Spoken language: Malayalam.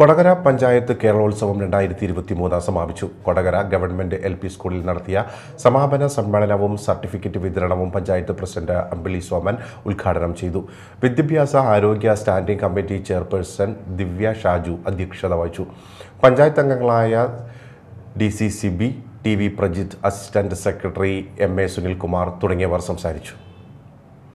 കൊടകര പഞ്ചായത്ത് കേരളോത്സവം രണ്ടായിരത്തി ഇരുപത്തി മൂന്ന് സമാപിച്ചു കൊടകര ഗവൺമെന്റ് എൽ പി സ്കൂളിൽ നടത്തിയ സമാപന സമ്മേളനവും സർട്ടിഫിക്കറ്റ് വിതരണവും പഞ്ചായത്ത് പ്രസിഡന്റ് അമ്പിളി സോമൻ ഉദ്ഘാടനം ചെയ്തു വിദ്യാഭ്യാസ ആരോഗ്യ standing committee chairperson Divya Shaju അധ്യക്ഷത വഹിച്ചു പഞ്ചായത്ത് അംഗങ്ങളായ D C C B T V Prajith assistant secretary M A Sunilkumar തുടങ്ങിയവർ സംസാരിച്ചു